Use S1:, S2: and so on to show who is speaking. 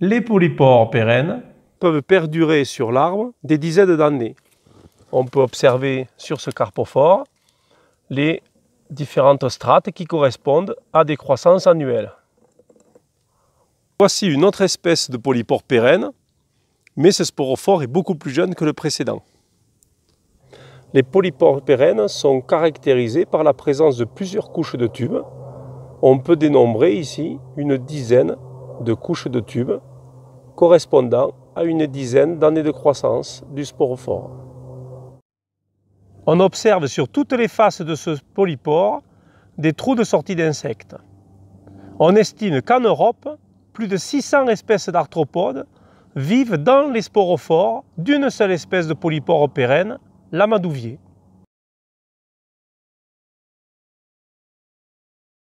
S1: Les polypores pérennes peuvent perdurer sur l'arbre des dizaines d'années. On peut observer sur ce carpophore les différentes strates qui correspondent à des croissances annuelles. Voici une autre espèce de polypore pérenne, mais ce sporophore est beaucoup plus jeune que le précédent. Les polypores pérennes sont caractérisés par la présence de plusieurs couches de tubes. On peut dénombrer ici une dizaine de couches de tubes correspondant à une dizaine d'années de croissance du sporophore. On observe sur toutes les faces de ce polypore des trous de sortie d'insectes. On estime qu'en Europe, plus de 600 espèces d'arthropodes vivent dans les sporophores d'une seule espèce de polypore pérenne, l'amadouvier.